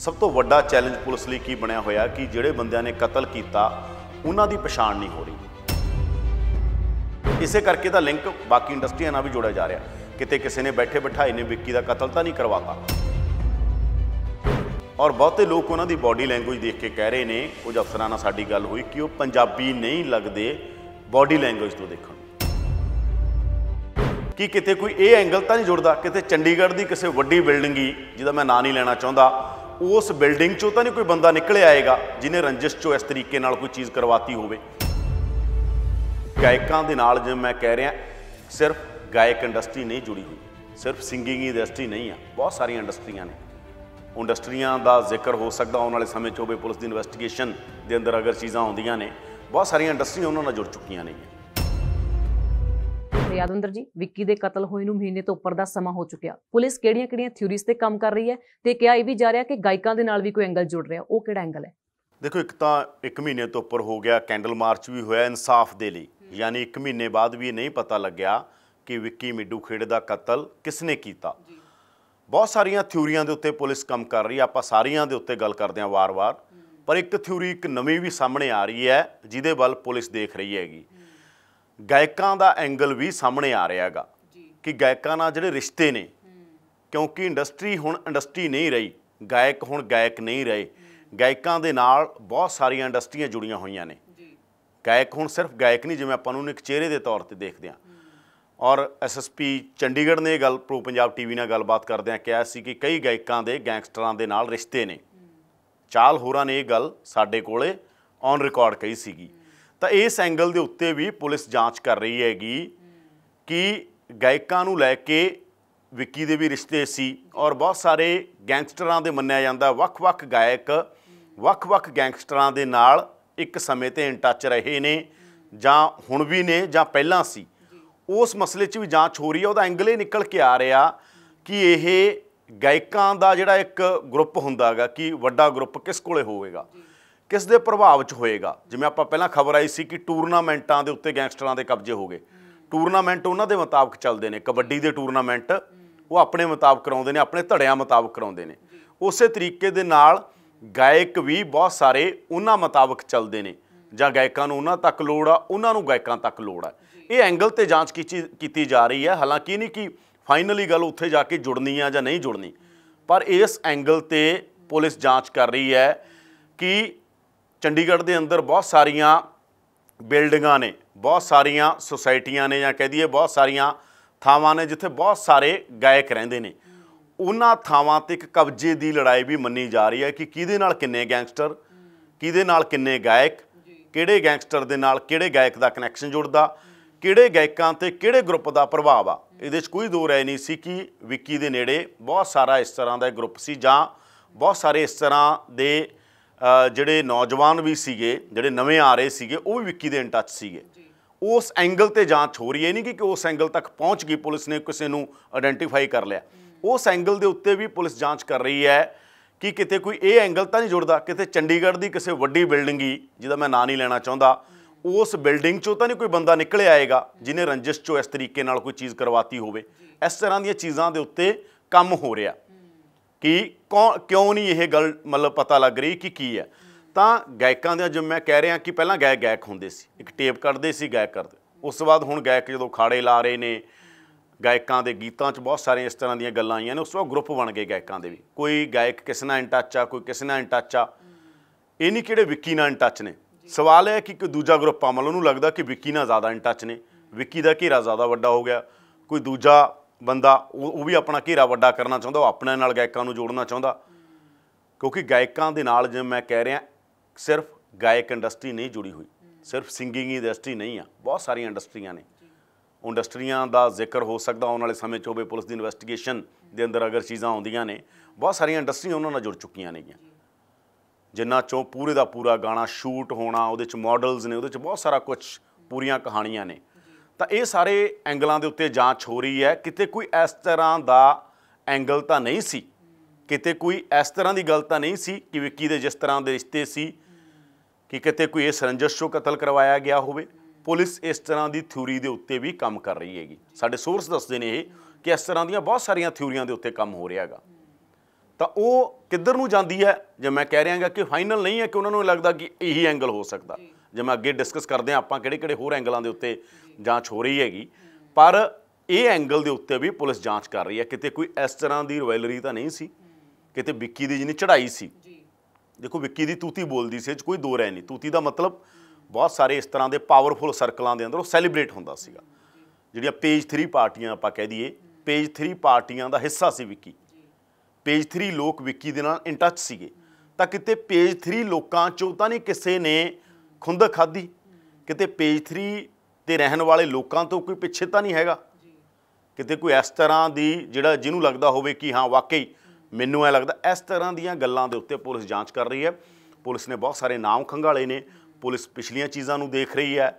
ਸਭ ਤੋਂ ਵੱਡਾ ਚੈਲੰਜ ਪੁਲਿਸ ਲਈ ਕੀ ਬਣਿਆ ਹੋਇਆ ਕਿ ਜਿਹੜੇ ਬੰਦਿਆਂ ਨੇ ਕਤਲ ਕੀਤਾ ਉਹਨਾਂ ਦੀ ਪਛਾਣ ਨਹੀਂ ਹੋ ਰਹੀ ਇਸੇ ਕਰਕੇ ਤਾਂ ਲਿੰਕ ਬਾਕੀ ਇੰਡਸਟਰੀਆਂ ਨਾਲ ਵੀ ਜੋੜਿਆ ਜਾ ਰਿਹਾ ਕਿਤੇ ਕਿਸੇ ਨੇ ਬੈਠੇ ਬਿਠਾਈ ਨੇ ਵਿੱਕੀ ਦਾ ਕਤਲ ਤਾਂ ਨਹੀਂ ਕਰਵਾਤਾ ਔਰ ਬਹੁਤੇ ਲੋਕ ਉਹਨਾਂ ਦੀ ਬਾਡੀ ਲੈਂਗੁਏਜ ਦੇਖ ਕੇ ਕਹਿ ਰਹੇ ਨੇ ਕੁਝ ਅਫਸਰਾਂ ਨਾਲ ਸਾਡੀ ਗੱਲ ਹੋਈ ਕਿ ਉਹ ਪੰਜਾਬੀ ਨਹੀਂ ਲੱਗਦੇ ਬਾਡੀ ਲੈਂਗੁਏਜ ਤੋਂ ਦੇਖਣ ਕਿ ਕਿਤੇ ਕੋਈ ਇਹ ਐਂਗਲ ਤਾਂ ਨਹੀਂ ਜੁੜਦਾ ਕਿਤੇ ਚੰਡੀਗੜ੍ਹ ਦੀ ਕਿਸੇ ਵੱਡੀ ਬਿਲਡਿੰਗ ਹੀ ਜਿਹਦਾ ਮੈਂ ਨਾਂ ਨਹੀਂ ਲੈਣਾ ਚਾਹੁੰਦਾ ਉਸ ਬਿਲਡਿੰਗ ਚੋਂ ਤਾਂ ਨਹੀਂ ਕੋਈ ਬੰਦਾ ਨਿਕਲੇ ਆਏਗਾ ਜਿਨੇ ਰੰਜਿਸ਼ ਚੋਂ ਇਸ ਤਰੀਕੇ ਨਾਲ ਕੋਈ ਚੀਜ਼ ਕਰਵਾਤੀ ਹੋਵੇ ਗਾਇਕਾਂ ਦੇ ਨਾਲ ਜਿਵੇਂ ਮੈਂ ਕਹਿ ਰਿਹਾ ਸਿਰਫ ਗਾਇਕ ਇੰਡਸਟਰੀ ਨਹੀਂ ਜੁੜੀ ਹੋਈ ਸਿਰਫ ਸਿੰਗਿੰਗ ਇੰਡਸਟਰੀ ਨਹੀਂ ਆ ਬਹੁਤ ਸਾਰੀਆਂ ਇੰਡਸਟਰੀਆਂ ਨੇ ਇੰਡਸਟਰੀਆਂ ਦਾ ਜ਼ਿਕਰ ਹੋ ਸਕਦਾ ਆਉਣ ਵਾਲੇ ਸਮੇਂ 'ਚ ਹੋਵੇ ਪੁਲਿਸ ਦੀ ਇਨਵੈਸਟੀਗੇਸ਼ਨ ਦੇ ਅੰਦਰ ਅਗਰ ਚੀਜ਼ਾਂ ਆਉਂਦੀਆਂ ਨੇ ਬਹੁਤ ਸਾਰੀਆਂ ਇੰਡਸਟਰੀਆਂ ਉਹਨਾਂ ਨਾਲ ਜੁੜ ਚੁੱਕੀਆਂ ਨੇ ਯਾਦਵੰਦਰ ਜੀ ਵਿੱਕੀ ਦੇ ਕਤਲ ਹੋਏ ਨੂੰ ਮਹੀਨੇ ਤੋਂ ਉੱਪਰ ਦਾ ਸਮਾਂ ਹੋ ਚੁੱਕਿਆ ਪੁਲਿਸ ਕਿਹੜੀਆਂ-ਕਿਹੜੀਆਂ ਥਿਊਰੀਜ਼ ਤੇ ਕੰਮ ਕਰ ਰਹੀ ਹੈ ਤੇ ਕਿਹਾ ਇਹ ਵੀ ਜਾ ਰਿਹਾ ਕਿ ਗਾਇਕਾਂ ਦੇ ਨਾਲ ਵੀ ਕੋਈ ਐਂਗਲ ਜੁੜ ਰਿਹਾ ਉਹ ਕਿਹੜਾ ਐਂਗਲ ਹੈ ਦੇਖੋ ਇੱਕ ਤਾਂ 1 ਮਹੀਨੇ ਤੋਂ ਉੱਪਰ ਹੋ ਗਿਆ ਕੈਂਡਲ ਮਾਰਚ ਵੀ ਹੋਇਆ ਇਨਸਾਫ ਦੇ ਲਈ ਯਾਨੀ 1 ਮਹੀਨੇ ਬਾਅਦ ਵੀ ਨਹੀਂ ਪਤਾ ਲੱਗਿਆ ਕਿ ਵਿੱਕੀ ਮਿੱਡੂ ਖੇੜੇ ਦਾ ਕਤਲ ਕਿਸਨੇ ਕੀਤਾ ਬਹੁਤ ਸਾਰੀਆਂ ਥਿਊਰੀਆਂ ਦੇ ਉੱਤੇ ਪੁਲਿਸ ਕੰਮ ਕਰ ਰਹੀ ਹੈ ਆਪਾਂ ਸਾਰੀਆਂ ਦੇ ਉੱਤੇ ਗੱਲ ਕਰਦੇ ਹਾਂ ਵਾਰ-ਵਾਰ ਪਰ ਇੱਕ ਥਿਊਰੀ ਇੱਕ ਨਵੀਂ ਵੀ ਸਾਹਮਣੇ ਆ ਰਹੀ ਹੈ ਜਿਹਦੇ ਵੱਲ ਪੁਲਿਸ ਦੇਖ ਰਹੀ ਹੈਗੀ ਗਾਇਕਾਂ ਦਾ ਐਂਗਲ ਵੀ ਸਾਹਮਣੇ ਆ ਰਿਹਾ ਹੈਗਾ ਕਿ ਗਾਇਕਾਂ ਨਾਲ ਜਿਹੜੇ ਰਿਸ਼ਤੇ ਨੇ ਕਿਉਂਕਿ ਇੰਡਸਟਰੀ ਹੁਣ ਇੰਡਸਟਰੀ ਨਹੀਂ ਰਹੀ ਗਾਇਕ ਹੁਣ ਗਾਇਕ ਨਹੀਂ ਰਹੇ ਗਾਇਕਾਂ ਦੇ ਨਾਲ ਬਹੁਤ ਸਾਰੀਆਂ ਇੰਡਸਟਰੀਆਂ ਜੁੜੀਆਂ ਹੋਈਆਂ ਨੇ ਗਾਇਕ ਹੁਣ ਸਿਰਫ ਗਾਇਕ ਨਹੀਂ ਜਿਵੇਂ ਆਪਾਂ ਉਹਨੂੰ ਇੱਕ ਚਿਹਰੇ ਦੇ ਤੌਰ ਤੇ ਦੇਖਦੇ ਆਂ ਔਰ ਐਸਐਸਪੀ ਚੰਡੀਗੜ੍ਹ ਨੇ ਇਹ ਗੱਲ ਪ੍ਰੋ ਪੰਜਾਬ ਟੀਵੀ ਨਾਲ ਗੱਲਬਾਤ ਕਰਦੇ ਆਂ ਕਿਹਾ ਸੀ ਕਿ ਕਈ ਗਾਇਕਾਂ ਦੇ ਗੈਂਗਸਟਰਾਂ ਦੇ ਨਾਲ ਰਿਸ਼ਤੇ ਨੇ ਚਾਲ ਹੋਰਾਂ ਨੇ ਇਹ ਗੱਲ ਸਾਡੇ ਕੋਲੇ ਔਨ ਰਿਕਾਰਡ ਕਹੀ ਸੀਗੀ ਤਾਂ ਇਸ ਐਂਗਲ ਦੇ ਉੱਤੇ ਵੀ ਪੁਲਿਸ ਜਾਂਚ ਕਰ ਰਹੀ ਹੈਗੀ ਕਿ ਗਾਇਕਾਂ ਨੂੰ ਲੈ ਕੇ ਵਿੱਕੀ ਦੇ ਵੀ ਰਿਸ਼ਤੇ ਸੀ ਔਰ ਬਹੁਤ ਸਾਰੇ ਗੈਂਗਸਟਰਾਂ ਦੇ ਮੰਨਿਆ ਜਾਂਦਾ ਵੱਖ-ਵੱਖ ਗਾਇਕ ਵੱਖ-ਵੱਖ ਗੈਂਗਸਟਰਾਂ ਦੇ ਨਾਲ ਇੱਕ ਸਮੇਂ ਤੇ ਇਨ ਟੱਚ ਰਹੇ ਨੇ ਜਾਂ ਹੁਣ ਵੀ ਨੇ ਜਾਂ ਪਹਿਲਾਂ ਸੀ ਉਸ ਮਸਲੇ 'ਚ ਵੀ ਜਾਂਚ ਹੋ ਰਹੀ ਹੈ ਉਹਦਾ ਐਂਗਲ ਇਹ ਨਿਕਲ ਕੇ ਆ ਰਿਹਾ ਕਿ ਇਹ ਗਾਇਕਾਂ ਦਾ ਜਿਹੜਾ ਇੱਕ ਗਰੁੱਪ ਹੁੰਦਾਗਾ ਕਿ ਵੱਡਾ ਗਰੁੱਪ ਕਿਸ ਕੋਲੇ ਹੋਵੇਗਾ ਕਿਸ ਦੇ ਪ੍ਰਭਾਵ 'ਚ ਹੋਏਗਾ ਜਿਵੇਂ ਆਪਾਂ ਪਹਿਲਾਂ ਖਬਰ ਆਈ ਸੀ ਕਿ ਟੂਰਨਾਮੈਂਟਾਂ ਦੇ ਉੱਤੇ ਗੈਂਗਸਟਰਾਂ ਦੇ ਕਬਜ਼ੇ ਹੋ ਗਏ ਟੂਰਨਾਮੈਂਟ ਉਹਨਾਂ ਦੇ ਮੁਤਾਬਕ ਚੱਲਦੇ ਨੇ ਕਬੱਡੀ ਦੇ ਟੂਰਨਾਮੈਂਟ ਉਹ ਆਪਣੇ ਮੁਤਾਬਕ ਕਰਾਉਂਦੇ ਨੇ ਆਪਣੇ ਧੜਿਆਂ ਮੁਤਾਬਕ ਕਰਾਉਂਦੇ ਨੇ ਉਸੇ ਤਰੀਕੇ ਦੇ ਨਾਲ ਗਾਇਕ ਵੀ ਬਹੁਤ ਸਾਰੇ ਉਹਨਾਂ ਮੁਤਾਬਕ ਚੱਲਦੇ ਨੇ ਜਾਂ ਗਾਇਕਾਂ ਨੂੰ ਉਹਨਾਂ ਤੱਕ ਲੋੜ ਆ ਉਹਨਾਂ ਨੂੰ ਗਾਇਕਾਂ ਤੱਕ ਲੋੜ ਆ ਇਹ ਐਂਗਲ ਤੇ ਜਾਂਚ ਕੀਤੀ ਜਾ ਰਹੀ ਹੈ ਹਾਲਾਂਕਿ ਨਹੀਂ ਕਿ ਫਾਈਨਲੀ ਗੱਲ ਉੱਥੇ ਜਾ ਕੇ ਜੁੜਨੀ ਆ ਜਾਂ ਨਹੀਂ ਜੁੜਨੀ ਪਰ ਇਸ ਐਂਗਲ ਤੇ ਪੁਲਿਸ ਜਾਂਚ ਕਰ ਰਹੀ ਹੈ ਕਿ ਚੰਡੀਗੜ੍ਹ ਦੇ ਅੰਦਰ ਬਹੁਤ ਸਾਰੀਆਂ ਬਿਲਡਿੰਗਾਂ ਨੇ ਬਹੁਤ ਸਾਰੀਆਂ ਸੁਸਾਇਟੀਆਂ ਨੇ ਜਾਂ ਕਹਿ ਦਈਏ ਬਹੁਤ ਸਾਰੀਆਂ ਥਾਵਾਂ ਨੇ ਜਿੱਥੇ ਬਹੁਤ ਸਾਰੇ ਗਾਇਕ ਰਹਿੰਦੇ ਨੇ ਉਹਨਾਂ ਥਾਵਾਂ ਤੇ ਇੱਕ ਕਬਜ਼ੇ ਦੀ ਲੜਾਈ ਵੀ ਮੰਨੀ ਜਾ ਰਹੀ ਹੈ ਕਿ ਕਿਹਦੇ ਨਾਲ ਕਿੰਨੇ ਗੈਂਗਸਟਰ ਕਿਹਦੇ ਨਾਲ ਕਿੰਨੇ ਗਾਇਕ ਕਿਹੜੇ ਗੈਂਗਸਟਰ ਦੇ ਨਾਲ ਕਿਹੜੇ ਗਾਇਕ ਦਾ ਕਨੈਕਸ਼ਨ ਜੁੜਦਾ ਕਿਹੜੇ ਗਾਇਕਾਂ ਤੇ ਕਿਹੜੇ ਗਰੁੱਪ ਦਾ ਪ੍ਰਭਾਵ ਆ ਇਹਦੇ 'ਚ ਕੋਈ ਦੋ ਰਾਏ ਨਹੀਂ ਸੀ ਕਿ ਵਿੱਕੀ ਦੇ ਨੇੜੇ ਬਹੁਤ ਸਾਰਾ ਇਸ ਤਰ੍ਹਾਂ ਦਾ ਗਰੁੱਪ ਸੀ ਜਾਂ ਬਹੁਤ ਸਾਰੇ ਇਸ ਤਰ੍ਹਾਂ ਦੇ ਜਿਹੜੇ ਨੌਜਵਾਨ ਵੀ ਸੀਗੇ ਜਿਹੜੇ ਨਵੇਂ ਆ ਰਹੇ ਸੀਗੇ ਉਹ ਵੀ ਵਿੱਕੀ ਦੇ ਇਨ ਟੱਚ ਸੀਗੇ ਉਸ ਐਂਗਲ ਤੇ ਜਾਂਚ ਹੋ ਰਹੀ ਹੈ ਨਹੀਂ ਕਿ ਉਸ ਐਂਗਲ ਤੱਕ ਪਹੁੰਚ ਗਈ ਪੁਲਿਸ ਨੇ ਕਿਸੇ ਨੂੰ ਆਇਡੈਂਟੀਫਾਈ ਕਰ ਲਿਆ ਉਸ ਐਂਗਲ ਦੇ ਉੱਤੇ ਵੀ ਪੁਲਿਸ ਜਾਂਚ ਕਰ ਰਹੀ ਹੈ ਕਿ ਕਿਤੇ ਕੋਈ ਇਹ ਐਂਗਲ ਤਾਂ ਨਹੀਂ ਜੁੜਦਾ ਕਿਤੇ ਚੰਡੀਗੜ੍ਹ ਦੀ ਕਿਸੇ ਵੱਡੀ ਬਿਲਡਿੰਗ ਹੀ ਜਿਹਦਾ ਮੈਂ ਨਾਂ ਨਹੀਂ ਲੈਣਾ ਚਾਹੁੰਦਾ ਉਸ ਬਿਲਡਿੰਗ ਚੋਂ ਤਾਂ ਨਹੀਂ ਕੋਈ ਬੰਦਾ ਨਿਕਲ ਆਏਗਾ ਜਿਨੇ ਰੰਜਿਸ਼ ਚੋਂ ਇਸ ਤਰੀਕੇ ਨਾਲ ਕੋਈ ਚੀਜ਼ ਕਰਵਾਤੀ ਹੋਵੇ ਇਸ ਤਰ੍ਹਾਂ ਦੀਆਂ ਚੀਜ਼ਾਂ ਦੇ ਉੱਤੇ ਕੰਮ ਹੋ ਰਿਹਾ ਕਿ ਕਿਉਂ ਨਹੀਂ ਇਹ ਗੱਲ ਮਤਲਬ ਪਤਾ ਲੱਗ ਰਹੀ ਕਿ ਕੀ ਹੈ ਤਾਂ ਗਾਇਕਾਂ ਦੇ ਜਿਵੇਂ ਮੈਂ ਕਹਿ ਰਿਹਾ ਕਿ ਪਹਿਲਾਂ ਗਾਇਕ ਗਾਇਕ ਹੁੰਦੇ ਸੀ ਇੱਕ ਟੇਪ ਕੱਢਦੇ ਸੀ ਗਾਇਕ ਕਰਦੇ ਉਸ ਤੋਂ ਬਾਅਦ ਹੁਣ ਗਾਇਕ ਜਦੋਂ ਖਾੜੇ ਲਾ ਰਹੇ ਨੇ ਗਾਇਕਾਂ ਦੇ ਗੀਤਾਂ 'ਚ ਬਹੁਤ ਸਾਰੀਆਂ ਇਸ ਤਰ੍ਹਾਂ ਦੀਆਂ ਗੱਲਾਂ ਆਈਆਂ ਨੇ ਉਸ ਤੋਂ ਬਾਅਦ ਗਰੁੱਪ ਬਣ ਗਏ ਗਾਇਕਾਂ ਦੇ ਵੀ ਕੋਈ ਗਾਇਕ ਕਿਸੇ ਨਾਲ ਇਨ ਟੱਚ ਆ ਕੋਈ ਕਿਸੇ ਨਾਲ ਇਨ ਟੱਚ ਆ ਇਹ ਨਹੀਂ ਕਿਹੜੇ ਵਿੱਕੀ ਨਾਲ ਇਨ ਟੱਚ ਨੇ ਸਵਾਲ ਹੈ ਕਿ ਕੋਈ ਦੂਜਾ ਗਰੁੱਪ ਆ ਮਤਲਬ ਉਹਨੂੰ ਲੱਗਦਾ ਕਿ ਵਿੱਕੀ ਨਾਲ ਜ਼ਿਆਦਾ ਇਨ ਟੱਚ ਨੇ ਵਿੱਕੀ ਦਾ ਘੇਰਾ ਜ਼ਿਆਦਾ ਵੱਡਾ ਹੋ ਗਿਆ ਕੋਈ ਦੂਜਾ ਬੰਦਾ ਉਹ ਵੀ ਆਪਣਾ ਘੇਰਾ ਵੱਡਾ ਕਰਨਾ ਚਾਹੁੰਦਾ ਉਹ ਆਪਣੇ ਨਾਲ ਗਾਇਕਾਂ ਨੂੰ ਜੋੜਨਾ ਚਾਹੁੰਦਾ ਕਿਉਂਕਿ ਗਾਇਕਾਂ ਦੇ ਨਾਲ ਜਿਵੇਂ ਮੈਂ ਕਹਿ ਰਿਹਾ ਸਿਰਫ ਗਾਇਕ ਇੰਡਸਟਰੀ ਨਹੀਂ ਜੁੜੀ ਹੋਈ ਸਿਰਫ ਸਿੰਗਿੰਗ ਇੰਡਸਟਰੀ ਨਹੀਂ ਆ ਬਹੁਤ ਸਾਰੀਆਂ ਇੰਡਸਟਰੀਆਂ ਨੇ ਇੰਡਸਟਰੀਆਂ ਦਾ ਜ਼ਿਕਰ ਹੋ ਸਕਦਾ ਆਉਣ ਵਾਲੇ ਸਮੇਂ 'ਚ ਹੋਵੇ ਪੁਲਿਸ ਦੀ ਇਨਵੈਸਟੀਗੇਸ਼ਨ ਦੇ ਅੰਦਰ ਅਗਰ ਚੀਜ਼ਾਂ ਆਉਂਦੀਆਂ ਨੇ ਬਹੁਤ ਸਾਰੀਆਂ ਇੰਡਸਟਰੀਆਂ ਉਹਨਾਂ ਨਾਲ ਜੁੜ ਚੁੱਕੀਆਂ ਨੇਗੀਆਂ ਜਿੰਨਾ ਚੋਂ ਪੂਰੇ ਦਾ ਪੂਰਾ ਗਾਣਾ ਸ਼ੂਟ ਹੋਣਾ ਉਹਦੇ 'ਚ ਮਾਡਲਸ ਨੇ ਉਹਦੇ 'ਚ ਬਹੁਤ ਸਾਰਾ ਕੁਝ ਪੂਰੀਆਂ ਕਹਾਣੀਆਂ ਨੇ ਤਾਂ ਇਹ ਸਾਰੇ ਐਂਗਲਾਂ ਦੇ ਉੱਤੇ ਜਾਂਚ ਹੋ ਰਹੀ ਹੈ ਕਿਤੇ ਕੋਈ ਇਸ ਤਰ੍ਹਾਂ ਦਾ ਐਂਗਲ ਤਾਂ ਨਹੀਂ ਸੀ ਕਿਤੇ ਕੋਈ ਇਸ ਤਰ੍ਹਾਂ ਦੀ ਗੱਲ ਤਾਂ ਨਹੀਂ ਸੀ ਕਿ ਵਿੱਕੀ ਦੇ ਜਿਸ ਤਰ੍ਹਾਂ ਦੇ ਰਿਸ਼ਤੇ ਸੀ ਕਿ ਕਿਤੇ ਕੋਈ ਇਸ ਰੰਜਸ਼ ਨੂੰ ਕਤਲ ਕਰਵਾਇਆ ਗਿਆ ਹੋਵੇ ਪੁਲਿਸ ਇਸ ਤਰ੍ਹਾਂ ਦੀ ਥਿਊਰੀ ਦੇ ਉੱਤੇ ਵੀ ਕੰਮ ਕਰ ਰਹੀ ਹੈਗੀ ਸਾਡੇ ਸੋਰਸ ਦੱਸਦੇ ਨੇ ਇਹ ਕਿ ਇਸ ਤਰ੍ਹਾਂ ਦੀਆਂ ਬਹੁਤ ਸਾਰੀਆਂ ਥਿਊਰੀਆਂ ਦੇ ਉੱਤੇ ਕੰਮ ਹੋ ਰਿਹਾ ਹੈਗਾ ਤਾਂ ਉਹ ਕਿੱਧਰ ਨੂੰ ਜਾਂਦੀ ਹੈ ਜੇ ਮੈਂ ਕਹਿ ਰਿਹਾਗਾ ਕਿ ਫਾਈਨਲ ਨਹੀਂ ਹੈ ਕਿ ਉਹਨਾਂ ਨੂੰ ਲੱਗਦਾ ਕਿ ਇਹੀ ਐਂਗਲ ਹੋ ਸਕਦਾ ਜਿਵੇਂ ਅੱਗੇ ਡਿਸਕਸ ਕਰਦੇ ਆ ਆਪਾਂ ਕਿਹੜੇ ਕਿਹੜੇ ਹੋਰ ਐਂਗਲਾਂ ਦੇ ਉੱਤੇ ਜਾਂਚ ਹੋ ਰਹੀ ਹੈਗੀ ਪਰ ਇਹ ਐਂਗਲ ਦੇ ਉੱਤੇ ਵੀ ਪੁਲਿਸ ਜਾਂਚ ਕਰ ਰਹੀ ਹੈ ਕਿਤੇ ਕੋਈ ਇਸ ਤਰ੍ਹਾਂ ਦੀ ਰੋਇਲਰੀ ਤਾਂ ਨਹੀਂ ਸੀ ਕਿਤੇ ਵਿੱਕੀ ਦੀ ਜਿਹਨੇ ਚੜਾਈ ਸੀ ਦੇਖੋ ਵਿੱਕੀ ਦੀ ਤੂਤੀ ਬੋਲਦੀ ਸੀ ਇਹ 'ਚ ਕੋਈ ਦੋ ਰਹਿ ਨਹੀਂ ਤੂਤੀ ਦਾ ਮਤਲਬ ਬਹੁਤ ਸਾਰੇ ਇਸ ਤਰ੍ਹਾਂ ਦੇ ਪਾਵਰਫੁਲ ਸਰਕਲਾਂ ਦੇ ਅੰਦਰ ਉਹ ਸੈਲੀਬ੍ਰੇਟ ਹੁੰਦਾ ਸੀਗਾ ਜਿਹੜੀਆਂ ਪੇਜ 3 ਪਾਰਟੀਆਂ ਆਪਾਂ ਕਹਿ ਦਈਏ ਪੇਜ 3 ਪਾਰਟੀਆਂ ਦਾ ਹਿੱਸਾ ਸੀ ਵਿੱਕੀ ਪੇਜ 3 ਲੋਕ ਵਿੱਕੀ ਦੇ ਨਾਲ ਇਨ ਟੱਚ ਸੀਗੇ ਤਾਂ ਕਿਤੇ ਪੇਜ 3 ਲੋਕਾਂ ਚੋਂ ਤਾਂ ਨਹੀਂ ਕਿਸੇ ਨੇ ਖੁੰਦ ਖਾਦੀ ਕਿਤੇ ਪੇਜ 3 ਤੇ ਰਹਿਣ ਵਾਲੇ ਲੋਕਾਂ ਤੋਂ ਕੋਈ ਪਿੱਛੇ ਤਾਂ ਨਹੀਂ ਹੈਗਾ ਕਿਤੇ ਕੋਈ ਇਸ ਤਰ੍ਹਾਂ ਦੀ ਜਿਹੜਾ ਜਿਹਨੂੰ ਲੱਗਦਾ ਹੋਵੇ ਕਿ ਹਾਂ ਵਾਕਈ ਮੈਨੂੰ ਐ ਲੱਗਦਾ ਇਸ ਤਰ੍ਹਾਂ ਦੀਆਂ ਗੱਲਾਂ ਦੇ ਉੱਤੇ ਪੁਲਿਸ ਜਾਂਚ ਕਰ ਰਹੀ ਹੈ ਪੁਲਿਸ ਨੇ ਬਹੁਤ ਸਾਰੇ ਨਾਮ ਖੰਗਾਲੇ ਨੇ ਪੁਲਿਸ ਪਿਛਲੀਆਂ ਚੀਜ਼ਾਂ ਨੂੰ ਦੇਖ ਰਹੀ ਹੈ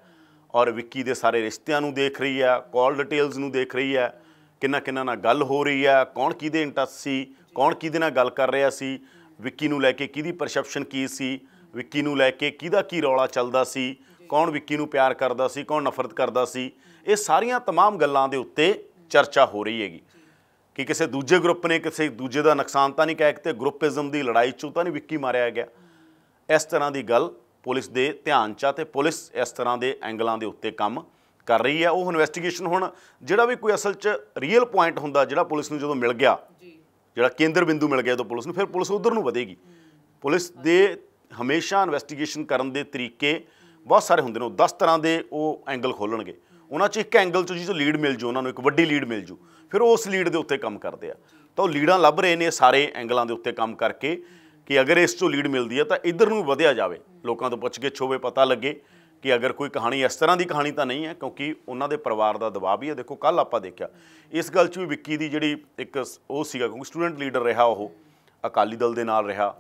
ਔਰ ਵਿੱਕੀ ਦੇ ਸਾਰੇ ਰਿਸ਼ਤਿਆਂ ਨੂੰ ਦੇਖ ਰਹੀ ਹੈ ਕਾਲ ਡਿਟੇਲਸ ਨੂੰ ਦੇਖ ਰਹੀ ਹੈ ਕਿੰਨਾ ਕਿੰਨਾ ਨਾਲ ਗੱਲ ਹੋ ਰਹੀ ਹੈ ਕੌਣ ਕਿਹਦੇ ਇੰਟਰਸ ਸੀ ਕੌਣ ਕਿਹਦੇ ਨਾਲ ਗੱਲ ਕਰ ਰਿਹਾ ਸੀ ਵਿੱਕੀ ਨੂੰ ਲੈ ਕੇ ਕਿਹਦੀ ਪਰਸੈਪਸ਼ਨ ਕੀ ਸੀ ਵਿੱਕੀ ਨੂੰ ਲੈ ਕੇ ਕਿਹਦਾ ਕੀ ਰੌਲਾ ਚੱਲਦਾ ਸੀ ਕੌਣ ਵਿੱਕੀ ਨੂੰ ਪਿਆਰ ਕਰਦਾ ਸੀ ਕੌਣ ਨਫ਼ਰਤ ਕਰਦਾ ਸੀ ਇਹ ਸਾਰੀਆਂ तमाम ਗੱਲਾਂ ਦੇ ਉੱਤੇ ਚਰਚਾ ਹੋ ਰਹੀ ਹੈਗੀ ਕਿ ਕਿਸੇ ਦੂਜੇ ਗਰੁੱਪ ਨੇ ਕਿਸੇ ਦੂਜੇ ਦਾ ਨੁਕਸਾਨ ਤਾਂ ਨਹੀਂ ਕਹਿ ਕਿਤੇ ਗਰੁੱਪਿਜ਼ਮ ਦੀ ਲੜਾਈ ਚੋਂ ਤਾਂ ਨਹੀਂ ਵਿੱਕੀ ਮਾਰਿਆ ਗਿਆ ਇਸ ਤਰ੍ਹਾਂ ਦੀ ਗੱਲ ਪੁਲਿਸ ਦੇ ਧਿਆਨ ਚਾ ਤੇ ਪੁਲਿਸ ਇਸ ਤਰ੍ਹਾਂ ਦੇ ਐਂਗਲਾਂ ਦੇ ਉੱਤੇ ਕੰਮ ਕਰ ਰਹੀ ਹੈ ਉਹ ਇਨਵੈਸਟੀਗੇਸ਼ਨ ਹੁਣ ਜਿਹੜਾ ਵੀ ਕੋਈ ਅਸਲ 'ਚ ਰੀਅਲ ਪੁਆਇੰਟ ਹੁੰਦਾ ਜਿਹੜਾ ਪੁਲਿਸ ਨੂੰ ਜਦੋਂ ਮਿਲ ਗਿਆ ਜਿਹੜਾ ਕੇਂਦਰ ਬਿੰਦੂ ਮਿਲ ਗਿਆ ਤਾਂ ਪੁਲਿਸ ਨੂੰ ਫਿਰ ਪੁਲਿਸ ਉਧਰ ਨੂੰ ਵਧੇਗੀ ਪੁਲਿਸ ਦੇ ਹਮੇਸ਼ਾ ਇਨਵੈਸਟੀਗੇਸ਼ਨ ਕਰਨ ਦੇ ਤਰੀਕੇ ਬਹੁਤ ਸਾਰੇ ਹੁੰਦੇ ਨੇ ਉਹ 10 ਤਰ੍ਹਾਂ ਦੇ ਉਹ ਐਂਗਲ ਖੋਲਣਗੇ ਉਹਨਾਂ 'ਚ ਇੱਕ ਐਂਗਲ 'ਚ ਜਿਹੜਾ ਲੀਡ ਮਿਲ ਜੂ ਉਹਨਾਂ ਨੂੰ ਇੱਕ ਵੱਡੀ ਲੀਡ ਮਿਲ ਜੂ ਫਿਰ ਉਸ ਲੀਡ ਦੇ ਉੱਤੇ ਕੰਮ ਕਰਦੇ ਆ ਤਾਂ ਉਹ ਲੀਡਾਂ ਲੱਭ ਰਹੇ ਨੇ ਸਾਰੇ ਐਂਗਲਾਂ ਦੇ ਉੱਤੇ ਕੰਮ ਕਰਕੇ ਕਿ ਅਗਰ ਇਸ ਤੋਂ ਲੀਡ ਮਿਲਦੀ ਹੈ ਤਾਂ ਇਧਰ ਨੂੰ ਵਧਿਆ ਜਾਵੇ ਲੋਕਾਂ ਤੋਂ ਪੁੱਛ ਕੇ ਛੋਵੇ ਪਤਾ ਲੱਗੇ ਕਿ ਅਗਰ ਕੋਈ ਕਹਾਣੀ ਇਸ ਤਰ੍ਹਾਂ ਦੀ ਕਹਾਣੀ ਤਾਂ ਨਹੀਂ ਹੈ ਕਿਉਂਕਿ ਉਹਨਾਂ ਦੇ ਪਰਿਵਾਰ ਦਾ ਦਬਾਅ ਵੀ ਹੈ ਦੇਖੋ ਕੱਲ ਆਪਾਂ ਦੇਖਿਆ ਇਸ ਗੱਲ 'ਚ ਵੀ ਵਿੱਕੀ ਦੀ ਜਿਹੜੀ ਇੱਕ ਉਹ ਸੀਗਾ ਕਿਉਂਕਿ ਸਟੂਡੈਂਟ ਲੀਡਰ ਰਿਹਾ ਉਹ ਅਕਾਲੀ ਦਲ ਦੇ ਨਾਲ ਰਿਹਾ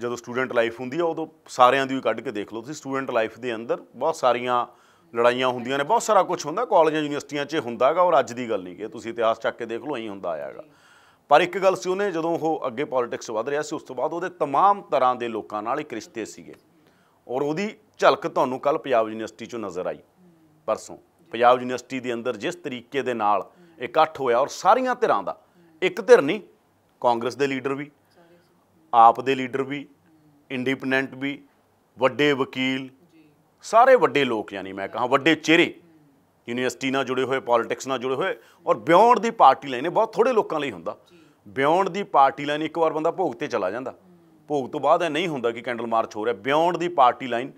ਜਦੋਂ ਸਟੂਡੈਂਟ ਲਾਈਫ ਹੁੰਦੀ ਆ ਉਦੋਂ ਸਾਰਿਆਂ ਦੀ ਵੀ ਕੱਢ ਕੇ ਦੇਖ ਲਓ ਤੁਸੀਂ ਸਟੂਡੈਂਟ ਲਾਈਫ ਦੇ ਅੰਦਰ ਬਹੁਤ ਸਾਰੀਆਂ ਲੜਾਈਆਂ ਹੁੰਦੀਆਂ ਨੇ ਬਹੁਤ ਸਾਰਾ ਕੁਝ ਹੁੰਦਾ ਕਾਲਜਾਂ ਯੂਨੀਵਰਸਿਟੀਆਂ 'ਚ ਹੁੰਦਾਗਾ ਔਰ ਅੱਜ ਦੀ ਗੱਲ ਨਹੀਂ ਕਿ ਤੁਸੀਂ ਇਤਿਹਾਸ ਚੱਕ ਕੇ ਦੇਖ ਲਓ ਐਂ ਹੁੰਦਾ ਆਇਆਗਾ ਪਰ ਇੱਕ ਗੱਲ ਸੀ ਉਹਨੇ ਜਦੋਂ ਉਹ ਅੱਗੇ ਪੋਲਿਟਿਕਸ ਵਧ ਰਿਹਾ ਸੀ ਉਸ ਤੋਂ ਬਾਅਦ ਉਹਦੇ तमाम ਤਰ੍ਹਾਂ ਦੇ ਲੋਕਾਂ ਨਾਲ ਇੱਕ ਰਿਸ਼ਤੇ ਸੀਗੇ ਔਰ ਉਹਦੀ ਝਲਕ ਤੁਹਾਨੂੰ ਕੱਲ ਪੰਜਾਬ ਯੂਨੀਵਰਸਿਟੀ 'ਚੋਂ ਨਜ਼ਰ ਆਈ ਪਰਸੋਂ ਪੰਜਾਬ ਯੂਨੀਵਰਸਿਟੀ ਦੇ ਅੰਦਰ ਜਿਸ ਤਰੀਕੇ ਦੇ ਨਾਲ ਇਕੱਠ ਹੋਇਆ ਔਰ ਸਾਰੀਆਂ ਧਿਰਾਂ ਦਾ ਇੱਕ ਧਿਰ ਨਹੀਂ ਕਾਂਗਰਸ ਦੇ ਲੀਡਰ ਵੀ ਆਪ ਦੇ ਲੀਡਰ ਵੀ ਇੰਡੀਪੈਂਡੈਂਟ ਵੀ ਵੱਡੇ ਵਕੀਲ ਸਾਰੇ ਵੱਡੇ ਲੋਕ ਯਾਨੀ ਮੈਂ ਕਹਾਂ ਵੱਡੇ ਚਿਹਰੇ ਯੂਨੀਵਰਸਿਟੀ ਨਾਲ ਜੁੜੇ ਹੋਏ ਪੋਲਿਟਿਕਸ ਨਾਲ ਜੁੜੇ ਹੋਏ ਔਰ ਬਿਉਂਡ ਦੀ ਪਾਰਟੀ ਲਾਈਨ ਇਹ ਬਹੁਤ ਥੋੜੇ ਲੋਕਾਂ ਲਈ ਹੁੰਦਾ ਬਿਉਂਡ ਦੀ ਪਾਰਟੀ ਲਾਈਨ ਇੱਕ ਵਾਰ ਬੰਦਾ ਭੋਗ ਤੇ ਚਲਾ ਜਾਂਦਾ ਭੋਗ ਤੋਂ ਬਾਅਦ ਇਹ ਨਹੀਂ ਹੁੰਦਾ ਕਿ ਕੈਂਡਲ ਮਾਰਚ ਹੋ ਰਿਹਾ ਬਿਉਂਡ ਦੀ ਪਾਰਟੀ ਲਾਈਨ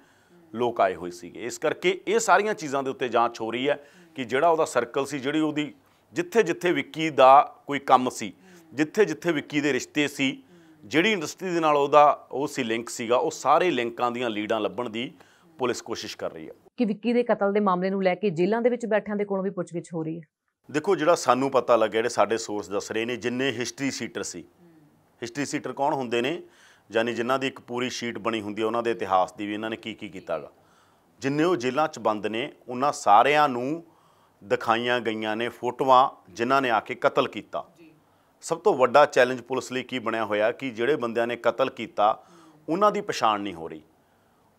ਲੋਕ ਆਏ ਹੋਏ ਸੀਗੇ ਇਸ ਕਰਕੇ ਇਹ ਸਾਰੀਆਂ ਚੀਜ਼ਾਂ ਦੇ ਉੱਤੇ ਜਾਂਚ ਹੋ ਰਹੀ ਹੈ ਕਿ ਜਿਹੜਾ ਉਹਦਾ ਸਰਕਲ ਸੀ ਜਿਹੜੀ ਉਹਦੀ ਜਿੱਥੇ ਜਿੱਥੇ ਵਿੱਕੀ ਦਾ ਕੋਈ ਕੰਮ ਸੀ ਜਿੱਥੇ ਜਿੱਥੇ ਵਿੱਕੀ ਦੇ ਰਿਸ਼ਤੇ ਸੀ ਜਿਹੜੀ ਇੰਡਸਟਰੀ ਦੇ ਨਾਲ ਉਹਦਾ ਉਹ ਸੀ ਲਿੰਕ ਸੀਗਾ ਉਹ ਸਾਰੇ ਲਿੰਕਾਂ ਦੀਆਂ ਲੀਡਾਂ ਲੱਭਣ ਦੀ ਪੁਲਿਸ ਕੋਸ਼ਿਸ਼ ਕਰ ਰਹੀ ਹੈ ਕਿ ਵਿੱਕੀ ਦੇ ਕਤਲ ਦੇ ਮਾਮਲੇ ਨੂੰ ਲੈ ਕੇ ਜੇਲ੍ਹਾਂ ਦੇ ਵਿੱਚ ਬੈਠਿਆਂ ਦੇ ਕੋਲੋਂ ਵੀ ਪੁੱਛਗਿੱਛ ਹੋ ਰਹੀ ਹੈ ਦੇਖੋ ਜਿਹੜਾ ਸਾਨੂੰ ਪਤਾ ਲੱਗਿਆ ਜਿਹੜੇ ਸਾਡੇ ਸੋਰਸ ਦੱਸ ਰਹੇ ਨੇ ਜਿੰਨੇ ਹਿਸਟਰੀ ਸੀਟਰ ਸੀ ਹਿਸਟਰੀ ਸੀਟਰ ਕੌਣ ਹੁੰਦੇ ਨੇ ਯਾਨੀ ਜਿਨ੍ਹਾਂ ਦੀ ਇੱਕ ਪੂਰੀ ਸ਼ੀਟ ਬਣੀ ਹੁੰਦੀ ਹੈ ਉਹਨਾਂ ਦੇ ਇਤਿਹਾਸ ਦੀ ਵੀ ਇਹਨਾਂ ਨੇ ਕੀ ਕੀ ਕੀਤਾਗਾ ਜਿੰਨੇ ਉਹ ਜੇਲ੍ਹਾਂ 'ਚ ਬੰਦ ਨੇ ਉਹਨਾਂ ਸਾਰਿਆਂ ਨੂੰ ਦਿਖਾਈਆਂ ਗਈਆਂ ਨੇ ਫੋਟੋਆਂ ਜਿਨ੍ਹਾਂ ਨੇ ਆ ਕੇ ਕਤਲ ਕੀਤਾ ਸਭ ਤੋਂ ਵੱਡਾ ਚੈਲੰਜ ਪੁਲਿਸ ਲਈ ਕੀ ਬਣਿਆ ਹੋਇਆ ਕਿ ਜਿਹੜੇ ਬੰਦਿਆਂ ਨੇ ਕਤਲ ਕੀਤਾ ਉਹਨਾਂ ਦੀ ਪਛਾਣ ਨਹੀਂ ਹੋ ਰਹੀ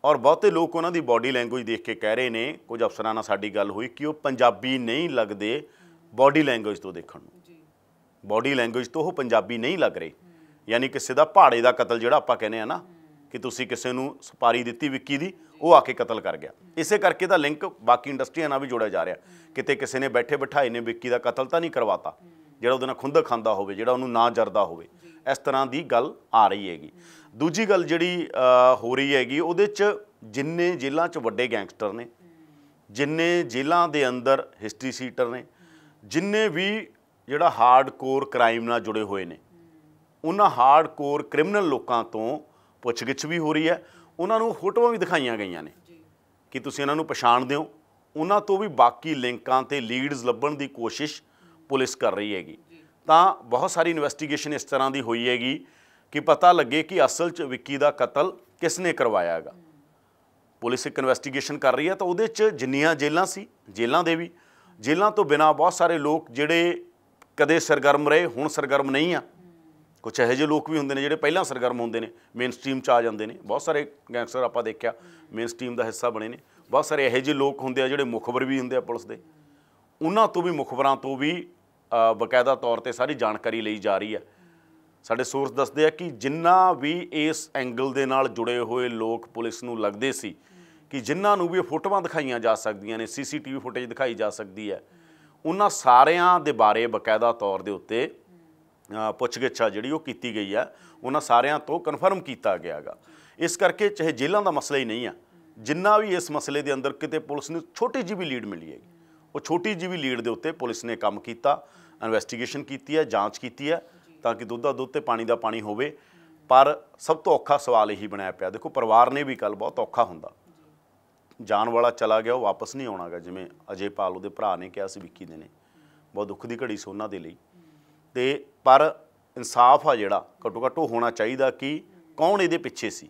ਔਰ ਬਹੁਤੇ ਲੋਕ ਉਹਨਾਂ ਦੀ ਬਾਡੀ ਲੈਂਗੁਏਜ ਦੇਖ ਕੇ ਕਹਿ ਰਹੇ ਨੇ ਕੁਝ ਅਫਸਰਾਂ ਨਾਲ ਸਾਡੀ ਗੱਲ ਹੋਈ ਕਿ ਉਹ ਪੰਜਾਬੀ ਨਹੀਂ ਲੱਗਦੇ ਬਾਡੀ ਲੈਂਗੁਏਜ ਤੋਂ ਦੇਖਣ ਨੂੰ ਜੀ ਬਾਡੀ ਲੈਂਗੁਏਜ ਤੋਂ ਉਹ ਪੰਜਾਬੀ ਨਹੀਂ ਲੱਗ ਰਹੇ ਯਾਨੀ ਕਿਸੇ ਦਾ ਪਹਾੜੇ ਦਾ ਕਤਲ ਜਿਹੜਾ ਆਪਾਂ ਕਹਿੰਦੇ ਆ ਨਾ ਕਿ ਤੁਸੀਂ ਕਿਸੇ ਨੂੰ ਸਪਾਰੀ ਦਿੱਤੀ ਵਿੱਕੀ ਦੀ ਉਹ ਆ ਕੇ ਕਤਲ ਕਰ ਗਿਆ ਇਸੇ ਕਰਕੇ ਦਾ ਲਿੰਕ ਬਾਕੀ ਇੰਡਸਟਰੀਆਂ ਨਾਲ ਵੀ ਜੋੜਿਆ ਜਾ ਰਿਹਾ ਕਿਤੇ ਕਿਸੇ ਨੇ ਬੈਠੇ ਬਿਠਾਏ ਨੇ ਵਿੱਕੀ ਦਾ ਕਤਲ ਤਾਂ ਨਹੀਂ ਕਰਵਾਤਾ ਜਿਹੜਾ ਉਹਦੇ ਨਾਲ ਖੁੰਦਕ ਖਾਂਦਾ ਹੋਵੇ ਜਿਹੜਾ ਉਹਨੂੰ ਨਾ ਜਰਦਾ ਹੋਵੇ ਇਸ ਤਰ੍ਹਾਂ ਦੀ ਗੱਲ ਆ ਰਹੀ ਹੈਗੀ ਦੂਜੀ ਗੱਲ ਜਿਹੜੀ ਹੋ ਰਹੀ ਹੈਗੀ ਉਹਦੇ 'ਚ ਜਿੰਨੇ ਜੇਲ੍ਹਾਂ 'ਚ ਵੱਡੇ ਗੈਂਗਸਟਰ ਨੇ ਜਿੰਨੇ ਜੇਲ੍ਹਾਂ ਦੇ ਅੰਦਰ ਹਿਸਟਰੀ ਸੀਟਰ ਨੇ ਜਿੰਨੇ ਵੀ ਜਿਹੜਾ ਹਾਰਡਕੋਰ ਕ੍ਰਾਈਮ ਨਾਲ ਜੁੜੇ ਹੋਏ ਨੇ ਉਹਨਾਂ ਹਾਰਡਕੋਰ ਕ੍ਰਿਮੀਨਲ ਲੋਕਾਂ ਤੋਂ ਪੁੱਛਗਿੱਛ ਵੀ ਹੋ ਰਹੀ ਹੈ ਉਹਨਾਂ ਨੂੰ ਫੋਟੋਆਂ ਵੀ ਦਿਖਾਈਆਂ ਗਈਆਂ ਨੇ ਕਿ ਤੁਸੀਂ ਇਹਨਾਂ ਨੂੰ ਪਛਾਣਦੇ ਹੋ ਉਹਨਾਂ ਤੋਂ ਵੀ ਬਾਕੀ ਲਿੰਕਾਂ ਤੇ ਲੀਡਸ ਲੱਭਣ ਦੀ ਕੋਸ਼ਿਸ਼ ਪੁਲਿਸ ਕਰ ਰਹੀ ਹੈਗੀ ਤਾਂ ਬਹੁਤ ਸਾਰੀ ਇਨਵੈਸਟੀਗੇਸ਼ਨ ਇਸ ਤਰ੍ਹਾਂ ਦੀ ਹੋਈ ਹੈਗੀ ਕਿ ਪਤਾ ਲੱਗੇ ਕਿ ਅਸਲ 'ਚ ਵਿੱਕੀ ਦਾ ਕਤਲ ਕਿਸ ਨੇ ਕਰਵਾਇਆ ਹੈਗਾ ਪੁਲਿਸ ਇੱਕ ਇਨਵੈਸਟੀਗੇਸ਼ਨ ਕਰ ਰਹੀ ਹੈ ਤਾਂ ਉਹਦੇ 'ਚ ਜਿੰਨੀਆਂ ਜੇਲਾਂ ਸੀ ਜੇਲਾਂ ਦੇ ਵੀ ਜੇਲਾਂ ਤੋਂ ਬਿਨਾ ਬਹੁਤ ਸਾਰੇ ਲੋਕ ਜਿਹੜੇ ਕਦੇ ਸਰਗਰਮ ਰਹੇ ਹੁਣ ਸਰਗਰਮ ਨਹੀਂ ਆ ਕੁਝ ਇਹੋ ਜਿਹੇ ਲੋਕ ਵੀ ਹੁੰਦੇ ਨੇ ਜਿਹੜੇ ਪਹਿਲਾਂ ਸਰਗਰਮ ਹੁੰਦੇ ਨੇ ਮੇਨ ਸਟ੍ਰੀਮ 'ਚ ਆ ਜਾਂਦੇ ਨੇ ਬਹੁਤ ਸਾਰੇ ਗੈਂਗਸਟਰ ਆਪਾਂ ਦੇਖਿਆ ਮੇਨ ਸਟ੍ਰੀਮ ਦਾ ਹਿੱਸਾ ਬਣੇ ਨੇ ਬਹੁਤ ਸਾਰੇ ਇਹੋ ਜਿਹੇ ਲੋਕ ਹੁੰਦੇ ਆ ਜਿਹੜੇ ਮੁਖਬਰ ਵੀ ਹੁੰਦੇ ਆ ਪੁਲਿਸ ਦੇ ਉਹਨਾਂ ਤੋਂ ਵੀ ਮੁਖਬਰਾਂ ਤੋਂ ਵੀ ਬਕਾਇਦਾ ਤੌਰ ਤੇ ਸਾਰੀ ਜਾਣਕਾਰੀ ਲਈ ਜਾ ਰਹੀ ਹੈ ਸਾਡੇ ਸੋਰਸ ਦੱਸਦੇ ਆ ਕਿ ਜਿੰਨਾ ਵੀ ਇਸ ਐਂਗਲ ਦੇ ਨਾਲ ਜੁੜੇ ਹੋਏ ਲੋਕ ਪੁਲਿਸ ਨੂੰ ਲੱਗਦੇ ਸੀ ਕਿ ਜਿਨ੍ਹਾਂ ਨੂੰ ਵੀ ਫੋਟੋਆਂ ਦਿਖਾਈਆਂ ਜਾ ਸਕਦੀਆਂ ਨੇ ਸੀਸੀਟੀਵੀ ਫੁਟੇਜ ਦਿਖਾਈ ਜਾ ਸਕਦੀ ਹੈ ਉਹਨਾਂ ਸਾਰਿਆਂ ਦੇ ਬਾਰੇ ਬਕਾਇਦਾ ਤੌਰ ਦੇ ਉੱਤੇ ਪੁੱਛਗਿੱਛ ਜਿਹੜੀ ਉਹ ਕੀਤੀ ਗਈ ਆ ਉਹਨਾਂ ਸਾਰਿਆਂ ਤੋਂ ਕਨਫਰਮ ਕੀਤਾ ਗਿਆਗਾ ਇਸ ਕਰਕੇ ਚਾਹੇ ਜੇਲ੍ਹਾਂ ਦਾ ਮਸਲਾ ਹੀ ਨਹੀਂ ਆ ਜਿੰਨਾ ਵੀ ਇਸ ਮਸਲੇ ਦੇ ਅੰਦਰ ਕਿਤੇ ਪੁਲਿਸ ਨੂੰ ਛੋਟੀ ਜਿਹੀ ਵੀ ਲੀਡ ਮਿਲੀ ਹੈ ਉਹ ਛੋਟੀ ਜਿਹੀ ਵੀ ਲੀਡ ਦੇ ਉੱਤੇ ਪੁਲਿਸ ਨੇ ਕੰਮ ਕੀਤਾ ਇਨਵੈਸਟੀਗੇਸ਼ਨ ਕੀਤੀ ਹੈ ਜਾਂਚ ਕੀਤੀ ਹੈ ਤਾਂ ਕਿ ਦੁੱਧ ਦਾ ਦੁੱਧ ਤੇ ਪਾਣੀ ਦਾ ਪਾਣੀ ਹੋਵੇ ਪਰ ਸਭ ਤੋਂ ਔਖਾ ਸਵਾਲ ਇਹੀ ਬਣਾਇਆ ਪਿਆ ਦੇਖੋ ਪਰਿਵਾਰ ਨੇ ਵੀ ਕੱਲ ਬਹੁਤ ਔਖਾ ਹੁੰਦਾ ਜਾਣ ਵਾਲਾ ਚਲਾ ਗਿਆ ਉਹ ਵਾਪਸ ਨਹੀਂ ਆਉਣਾਗਾ ਜਿਵੇਂ ਅਜੇ ਪਾਲ ਉਹਦੇ ਭਰਾ ਨੇ ਕਿਹਾ ਸੀ ਵਿੱਕੀ ਦੇ ਨੇ ਬਹੁਤ ਦੁੱਖ ਦੀ ਘੜੀ ਸੀ ਉਹਨਾਂ ਦੇ ਲਈ ਤੇ ਪਰ ਇਨਸਾਫ ਆ ਜਿਹੜਾ ਘੱਟੋ ਘੱਟ ਹੋਣਾ ਚਾਹੀਦਾ ਕਿ ਕੌਣ ਇਹਦੇ ਪਿੱਛੇ ਸੀ